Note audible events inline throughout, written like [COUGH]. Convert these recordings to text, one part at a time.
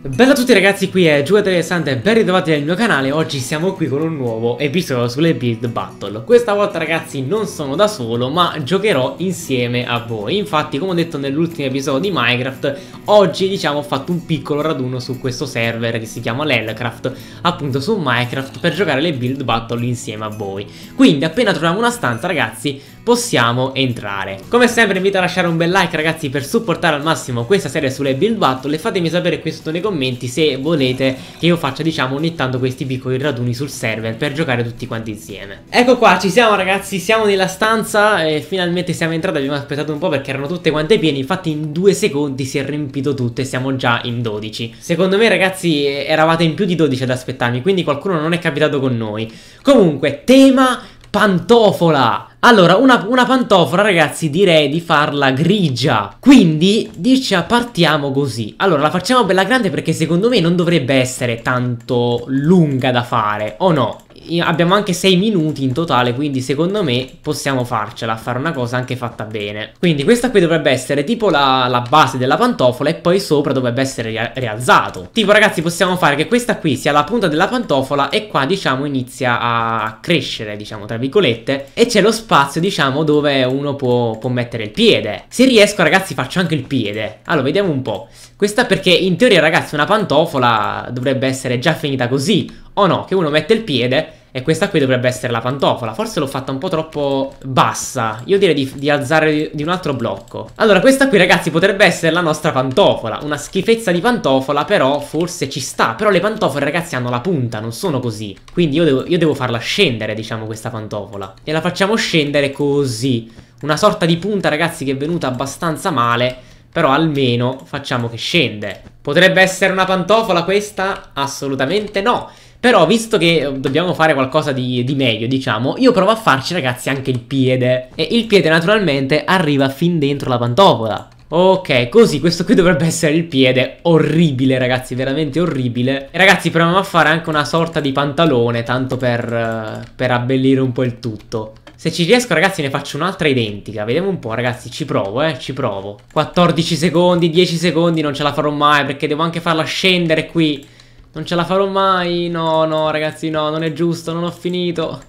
Bella a tutti ragazzi, qui è Giugatore Alessandro e ben ritrovati nel mio canale Oggi siamo qui con un nuovo episodio sulle Build Battle Questa volta ragazzi non sono da solo ma giocherò insieme a voi Infatti come ho detto nell'ultimo episodio di Minecraft Oggi diciamo ho fatto un piccolo raduno su questo server che si chiama Lelcraft Appunto su Minecraft per giocare le Build Battle insieme a voi Quindi appena troviamo una stanza ragazzi possiamo entrare. Come sempre invito a lasciare un bel like ragazzi per supportare al massimo questa serie sulle build battle e fatemi sapere qui sotto nei commenti se volete che io faccia diciamo ogni tanto questi piccoli raduni sul server per giocare tutti quanti insieme. Ecco qua ci siamo ragazzi, siamo nella stanza e finalmente siamo entrati, abbiamo aspettato un po' perché erano tutte quante piene, infatti in due secondi si è riempito tutto e siamo già in 12. Secondo me ragazzi eravate in più di 12 ad aspettarmi, quindi qualcuno non è capitato con noi. Comunque, tema pantofola! Allora, una, una, pantofora, ragazzi, direi di farla grigia. Quindi, dice, partiamo così. Allora, la facciamo bella grande perché secondo me non dovrebbe essere tanto lunga da fare, o no? abbiamo anche 6 minuti in totale, quindi secondo me possiamo farcela, fare una cosa anche fatta bene. Quindi questa qui dovrebbe essere tipo la, la base della pantofola e poi sopra dovrebbe essere rialzato. Tipo ragazzi possiamo fare che questa qui sia la punta della pantofola e qua diciamo inizia a crescere, diciamo tra virgolette, e c'è lo spazio diciamo dove uno può, può mettere il piede. Se riesco ragazzi faccio anche il piede. Allora vediamo un po'. Questa perché in teoria ragazzi una pantofola dovrebbe essere già finita così O no? Che uno mette il piede e questa qui dovrebbe essere la pantofola Forse l'ho fatta un po' troppo bassa Io direi di, di alzare di un altro blocco Allora questa qui ragazzi potrebbe essere la nostra pantofola Una schifezza di pantofola però forse ci sta Però le pantofole ragazzi hanno la punta non sono così Quindi io devo, io devo farla scendere diciamo questa pantofola E la facciamo scendere così Una sorta di punta ragazzi che è venuta abbastanza male però almeno facciamo che scende. Potrebbe essere una pantofola questa? Assolutamente no. Però visto che eh, dobbiamo fare qualcosa di, di, meglio diciamo Io provo a farci ragazzi anche il piede E il piede naturalmente arriva fin dentro la pantofola Ok, così questo qui dovrebbe essere il piede Orribile ragazzi, veramente orribile e Ragazzi proviamo a fare anche una sorta di pantalone Tanto per, eh, per abbellire un po' il tutto se ci riesco ragazzi ne faccio un'altra identica Vediamo un po' ragazzi ci provo eh Ci provo 14 secondi 10 secondi non ce la farò mai Perché devo anche farla scendere qui Non ce la farò mai No no ragazzi no non è giusto Non ho finito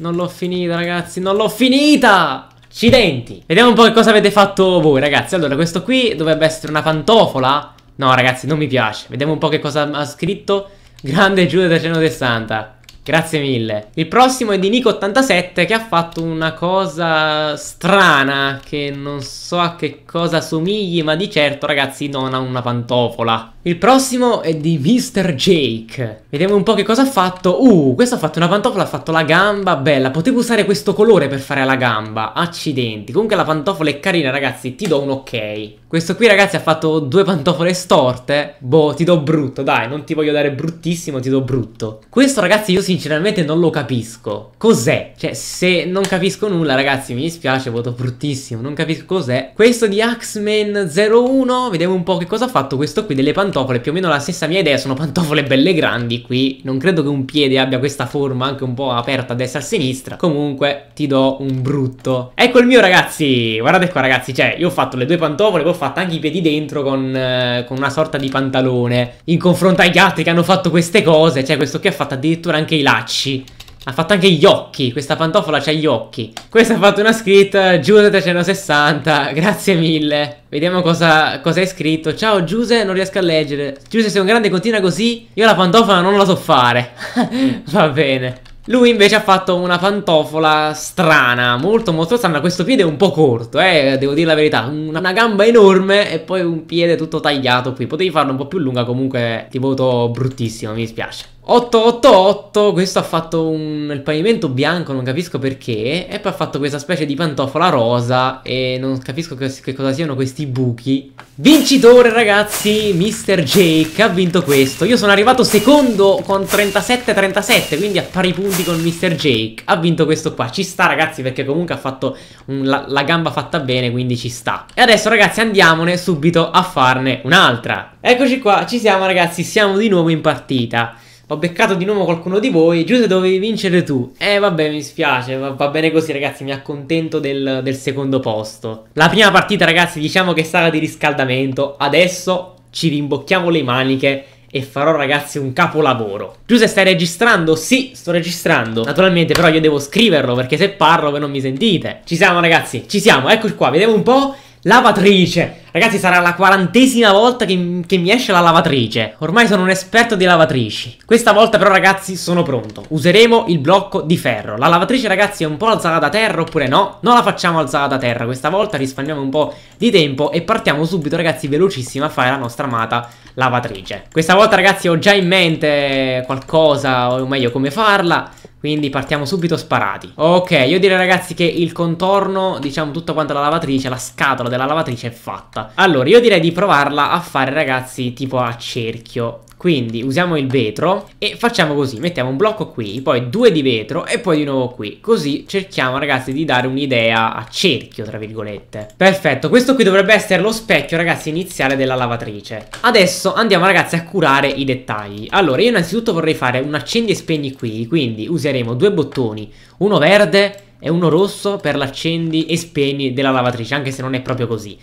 Non l'ho finita ragazzi non l'ho finita Accidenti Vediamo un po' che cosa avete fatto voi ragazzi Allora questo qui dovrebbe essere una pantofola No ragazzi non mi piace Vediamo un po' che cosa ha scritto Grande Giuda 360 Grazie mille. Il prossimo è di Nico87 che ha fatto una cosa strana che non so a che cosa somigli ma di certo ragazzi non ha una pantofola. Il prossimo è di Mr. Jake. Vediamo un po' che cosa ha fatto. Uh, questo ha fatto una pantofola, ha fatto la gamba, bella. Potevo usare questo colore per fare la gamba. Accidenti. Comunque la pantofola è carina, ragazzi, ti do un ok. Questo qui, ragazzi, ha fatto due pantofole storte. Boh, ti do brutto, dai, non ti voglio dare bruttissimo, ti do brutto. Questo, ragazzi, io sinceramente non lo capisco. Cos'è? Cioè, se non capisco nulla, ragazzi, mi dispiace, voto bruttissimo, non capisco cos'è. Questo di Axeman 01, vediamo un po' che cosa ha fatto questo qui delle pantofole pantofole, più o meno la stessa mia idea, sono pantofole belle grandi qui, non credo che un piede abbia questa forma anche un po' aperta a destra e a sinistra, comunque ti do un brutto. Ecco il mio ragazzi, guardate qua ragazzi, cioè io ho fatto le due pantofole, poi ho fatto anche i piedi dentro con, eh, con una sorta di pantalone, in confronto agli altri che hanno fatto queste cose, cioè questo qui ha fatto addirittura anche i lacci. Ha fatto anche gli occhi, questa pantofola c'ha gli occhi. Questa ha fatto una scritta, Giuse 360, grazie mille. Vediamo cosa, cosa hai scritto. Ciao Giuse, non riesco a leggere. Giuse sei un grande, continua così. Io la pantofola non la so fare. [LAUGHS] Va bene. Lui invece ha fatto una pantofola strana, molto molto strana, questo piede è un po' corto, eh, devo dire la verità, una, una, gamba enorme e poi un piede tutto tagliato qui, potevi farlo un po' più lunga comunque ti voto bruttissimo, mi dispiace. 888, questo ha fatto un, il pavimento bianco, non capisco perché, e poi ha fatto questa specie di pantofola rosa e non capisco che, che cosa siano questi buchi. Vincitore ragazzi, Mr. Jake ha vinto questo, io sono arrivato secondo con 37-37, quindi a pari punti con Mr. Jake, ha vinto questo qua, ci sta ragazzi perché comunque ha fatto un, la, la gamba fatta bene, quindi ci sta. E adesso ragazzi andiamone subito a farne un'altra. Eccoci qua, ci siamo ragazzi, siamo di nuovo in partita ho beccato di nuovo qualcuno di voi. Giuse, dovevi vincere tu. Eh, vabbè, mi spiace. Va, bene così, ragazzi. Mi accontento del, del secondo posto. La prima partita, ragazzi, diciamo che sarà di riscaldamento. Adesso ci rimbocchiamo le maniche e farò ragazzi un capolavoro Giuse stai registrando? Sì sto registrando Naturalmente però io devo scriverlo perché se parlo voi non mi sentite Ci siamo ragazzi ci siamo eccoci qua vediamo un po' Lavatrice Ragazzi, sarà la quarantesima volta che, che, mi esce la lavatrice. Ormai sono un esperto di lavatrici. Questa volta però, ragazzi, sono pronto. Useremo il blocco di ferro. La lavatrice, ragazzi, è un po' alzata da terra oppure no? Non la facciamo alzata da terra. Questa volta risparmiamo un po' di tempo e partiamo subito, ragazzi, velocissima a fare la nostra amata lavatrice. Questa volta, ragazzi, ho già in mente qualcosa, o meglio, come farla. Quindi partiamo subito sparati Ok, io direi ragazzi che il contorno, diciamo tutta quanta la lavatrice, la scatola della lavatrice è fatta Allora, io direi di provarla a fare ragazzi tipo a cerchio quindi usiamo il vetro e facciamo così, mettiamo un blocco qui, poi due di vetro e poi di nuovo qui. Così cerchiamo ragazzi di dare un'idea a cerchio tra virgolette. Perfetto, questo qui dovrebbe essere lo specchio ragazzi iniziale della lavatrice. Adesso andiamo ragazzi a curare i dettagli. Allora io innanzitutto vorrei fare un accendi e spegni qui, quindi useremo due bottoni, uno verde e uno rosso per l'accendi e spegni della lavatrice, anche se non è proprio così.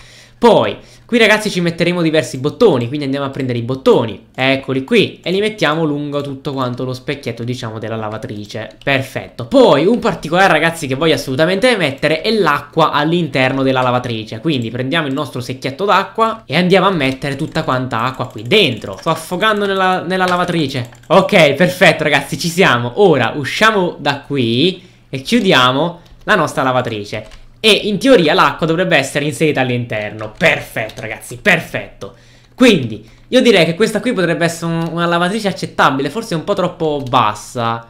Poi, qui ragazzi ci metteremo diversi bottoni, quindi andiamo a prendere i bottoni, eccoli qui, e li mettiamo lungo tutto quanto lo specchietto, diciamo, della lavatrice. Perfetto. Poi, un particolare ragazzi che voglio assolutamente mettere è l'acqua all'interno della lavatrice, quindi prendiamo il nostro secchietto d'acqua e andiamo a mettere tutta quanta acqua qui dentro. Sto affogando nella, nella lavatrice. Ok, perfetto ragazzi, ci siamo. Ora, usciamo da qui e chiudiamo la nostra lavatrice e in teoria l'acqua dovrebbe essere inserita all'interno. Perfetto ragazzi, perfetto. Quindi, io direi che questa qui potrebbe essere un, una lavatrice accettabile, forse un po' troppo bassa.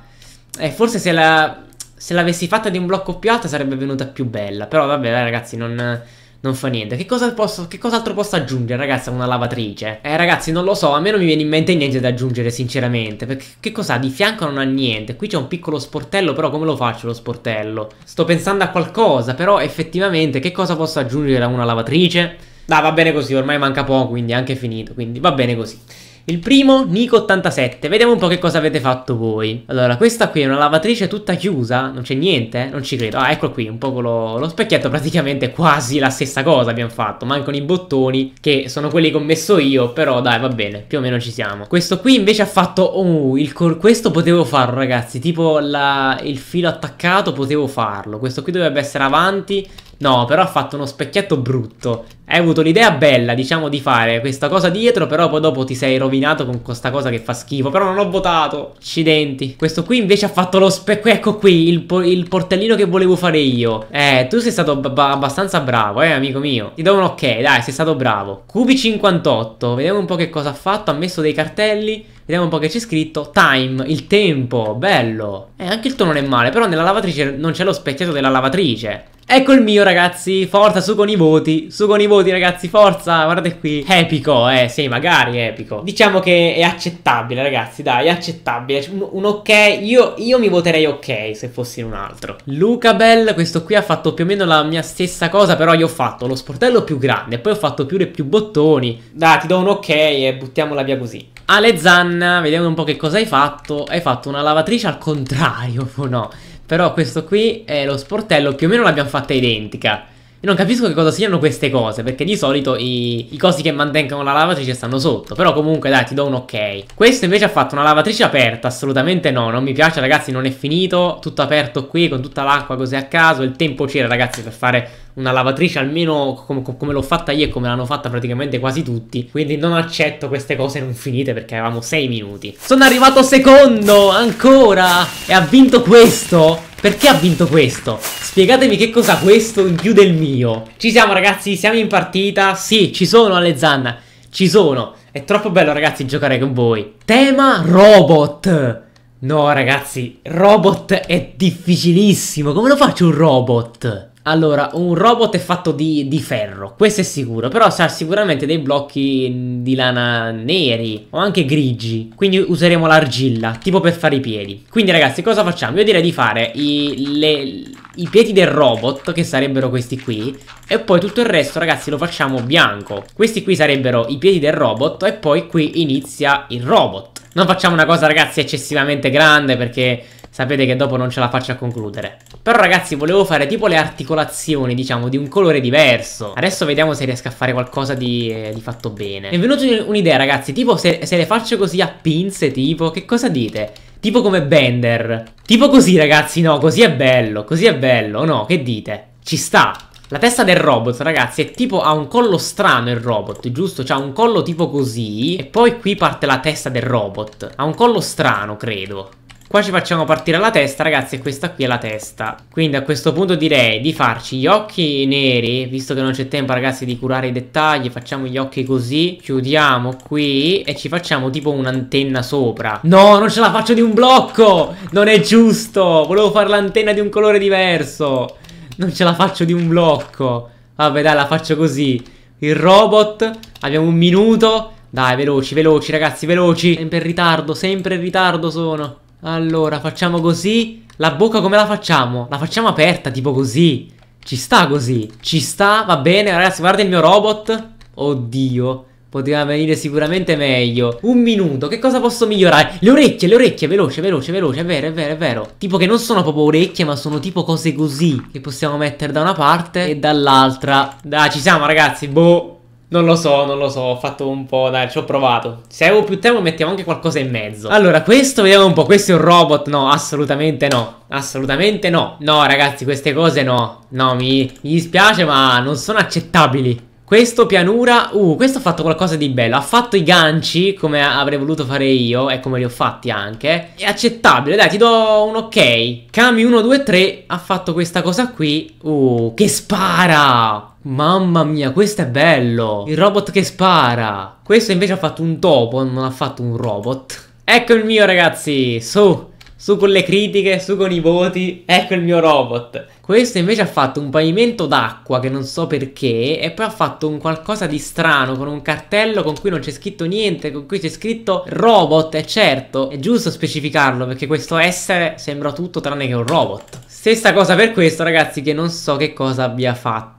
E eh, forse se la... Se l'avessi fatta di un blocco più alto sarebbe venuta più bella. Però vabbè, ragazzi, non... Non fa niente. Che, cosa posso, che cos'altro posso aggiungere, ragazzi, a una lavatrice? Eh, ragazzi, non lo so. A me non mi viene in mente niente da aggiungere, sinceramente. Perché che cos'ha? Di fianco non ha niente. Qui c'è un piccolo sportello, però come lo faccio lo sportello? Sto pensando a qualcosa, però effettivamente che cosa posso aggiungere a una lavatrice? Dai, va bene così, ormai manca poco, quindi è anche finito. Quindi va bene così. Il primo, Nico 87. Vediamo un po' che cosa avete fatto voi. Allora, questa qui è una lavatrice tutta chiusa. Non c'è niente? Non ci credo. Ah, ecco qui, un po' lo, lo specchietto. Praticamente quasi la stessa cosa abbiamo fatto. Mancano i bottoni, che sono quelli che ho messo io. Però dai, va bene, più o meno ci siamo. Questo qui invece ha fatto... Oh, questo potevo farlo, ragazzi. Tipo la, il filo attaccato potevo farlo. Questo qui dovrebbe essere avanti No, però ha fatto uno specchietto brutto. Hai avuto l'idea bella, diciamo, di fare questa cosa dietro, però poi dopo ti sei rovinato con questa cosa che fa schifo. Però non ho votato. Accidenti. Questo qui invece ha fatto lo specchio. Ecco qui, il, po il, portellino che volevo fare io. Eh, tu sei stato abbastanza bravo, eh, amico mio. Ti do un ok, dai, sei stato bravo. Cubi 58. Vediamo un po' che cosa ha fatto. Ha messo dei cartelli. Vediamo un po' che c'è scritto Time, il tempo, bello Eh, anche il tuo non è male Però nella lavatrice non c'è lo specchietto della lavatrice Ecco il mio ragazzi, forza su con i voti, su con i voti ragazzi, forza, guardate qui Epico, eh, sì, magari epico Diciamo che è accettabile ragazzi, dai, è accettabile Un, un ok, io, io, mi voterei ok se fossi in un altro Luca Bell, questo qui ha fatto più o meno la mia stessa cosa Però io ho fatto lo sportello più grande, poi ho fatto più, e più bottoni Dai, ti do un ok e buttiamola via così Ale Zanna, vediamo un po' che cosa hai fatto Hai fatto una lavatrice al contrario, o [LAUGHS] no? Però questo qui è lo sportello, più o meno l'abbiamo fatta identica. E non capisco che cosa siano queste cose, perché di solito i, i cosi che mantengono la lavatrice stanno sotto. Però comunque dai, ti do un ok. Questo invece ha fatto una lavatrice aperta, assolutamente no, non mi piace ragazzi, non è finito. Tutto aperto qui, con tutta l'acqua così a caso. Il tempo c'era ragazzi per fare una lavatrice almeno com com come l'ho fatta io e come l'hanno fatta praticamente quasi tutti. Quindi non accetto queste cose non finite perché avevamo 6 minuti. Sono arrivato secondo, ancora! E ha vinto questo! Perché ha vinto questo? Spiegatemi che cos'ha questo in più del mio. Ci siamo ragazzi, siamo in partita. Sì, ci sono alle zanne. Ci sono. È troppo bello ragazzi giocare con voi. Tema robot. No ragazzi, robot è difficilissimo. Come lo faccio un robot? Allora, un robot è fatto di, di ferro, questo è sicuro, però sarà sicuramente dei blocchi di lana neri o anche grigi, quindi useremo l'argilla, tipo per fare i piedi. Quindi ragazzi, cosa facciamo? Io direi di fare i, le, i piedi del robot, che sarebbero questi qui, e poi tutto il resto, ragazzi, lo facciamo bianco. Questi qui sarebbero i piedi del robot e poi qui inizia il robot. Non facciamo una cosa, ragazzi, eccessivamente grande perché sapete che dopo non ce la faccio a concludere. Però ragazzi volevo fare tipo le articolazioni diciamo di un colore diverso Adesso vediamo se riesco a fare qualcosa di, eh, di fatto bene Mi è venuta un'idea ragazzi tipo se, se le faccio così a pinze tipo che cosa dite? Tipo come Bender. Tipo così, ragazzi, no, così è bello, così è bello, no, che dite? Ci sta. La testa del robot, ragazzi, è tipo, ha un collo strano il robot, giusto? C'ha un collo tipo così, e poi qui parte la testa del robot. Ha un collo strano, credo. Qua ci facciamo partire la testa, ragazzi, e questa qui è la testa. Quindi a questo punto direi di farci gli occhi neri, visto che non c'è tempo, ragazzi, di curare i dettagli. Facciamo gli occhi così, chiudiamo qui e ci facciamo tipo un'antenna sopra. No, non ce la faccio di un blocco! Non è giusto! Volevo fare l'antenna di un colore diverso! Non ce la faccio di un blocco! Vabbè, dai, la faccio così. Il robot, abbiamo un minuto... Dai, veloci, veloci, ragazzi, veloci. Sempre in ritardo, sempre in ritardo sono. Allora, facciamo così. La bocca come la facciamo? La facciamo aperta, tipo così. Ci sta così. Ci sta, va bene. Ragazzi, guarda il mio robot. Oddio. Poteva venire sicuramente meglio Un minuto, che cosa posso migliorare? Le orecchie, le orecchie, veloce, veloce, veloce È vero, è vero, è vero Tipo che non sono proprio orecchie ma sono tipo cose così Che possiamo mettere da una parte e dall'altra Dai, ci siamo ragazzi, boh non lo so, non lo so, ho fatto un po', dai, ci ho provato. Se avevo più tempo mettiamo anche qualcosa in mezzo. Allora, questo vediamo un po', questo è un robot? No, assolutamente no. Assolutamente no. No, ragazzi, queste cose no. No, mi, mi dispiace, ma non sono accettabili. Questo pianura, uh, questo ha fatto qualcosa di bello, ha fatto i ganci come avrei voluto fare io e come li ho fatti anche. È accettabile, dai, ti do un ok. Kami 1, 2, 3 ha fatto questa cosa qui. Uh, che spara! Mamma mia, questo è bello! Il robot che spara! Questo invece ha fatto un topo, non ha fatto un robot. Ecco il mio ragazzi, su! Su con le critiche, su con i voti, ecco il mio robot. Questo invece ha fatto un pavimento d'acqua che non so perché e poi ha fatto un qualcosa di strano con un cartello con cui non c'è scritto niente, con cui c'è scritto robot, e certo, è giusto specificarlo perché questo essere sembra tutto tranne che un robot. Stessa cosa per questo ragazzi che non so che cosa abbia fatto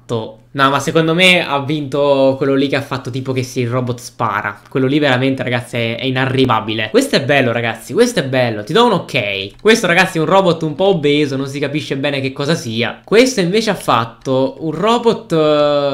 No, ma secondo me ha vinto quello lì che ha fatto tipo che si il robot spara. Quello lì veramente, ragazzi, è, è, inarrivabile. Questo è bello, ragazzi, questo è bello. Ti do un ok. Questo, ragazzi, è un robot un po' obeso, non si capisce bene che cosa sia fantasia. Questo invece ha fatto un robot. Eh,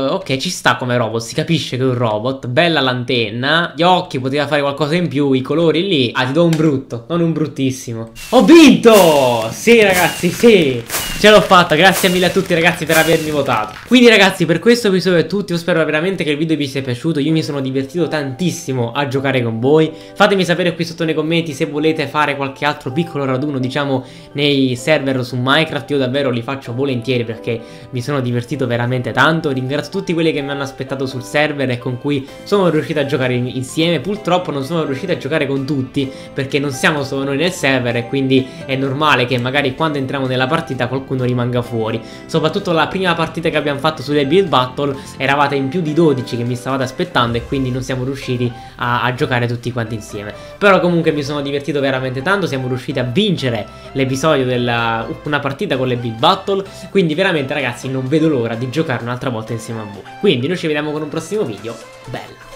ok, ci sta come robot, si capisce che è un robot. Bella l'antenna, gli occhi, poteva fare qualcosa in più, i colori lì. Ah, ti do un brutto, non un bruttissimo. Ho vinto! Sì, ragazzi, sì! Ce l'ho fatta, grazie mille a tutti ragazzi per avermi votato Quindi ragazzi per questo episodio è tutto Io spero veramente che il video vi sia piaciuto Io mi sono divertito tantissimo a giocare con voi Fatemi sapere qui sotto nei commenti se volete fare qualche altro piccolo raduno Diciamo nei server su Minecraft Io davvero li faccio volentieri perché mi sono divertito veramente tanto Ringrazio tutti quelli che mi hanno aspettato sul server e con cui sono riuscito a giocare insieme Purtroppo non sono riuscito a giocare con tutti Perché non siamo solo noi nel server E quindi è normale che magari quando entriamo nella partita qualcuno qualcuno rimanga fuori. Soprattutto la prima partita che abbiamo fatto sulle build battle eravate in più di 12 che mi stavate aspettando e quindi non siamo riusciti a, a giocare tutti quanti insieme. Però comunque mi sono divertito veramente tanto, siamo riusciti a vincere l'episodio della una partita con le build battle, quindi veramente ragazzi non vedo l'ora di giocare un'altra volta insieme a voi. Quindi noi ci vediamo con un prossimo video, bella!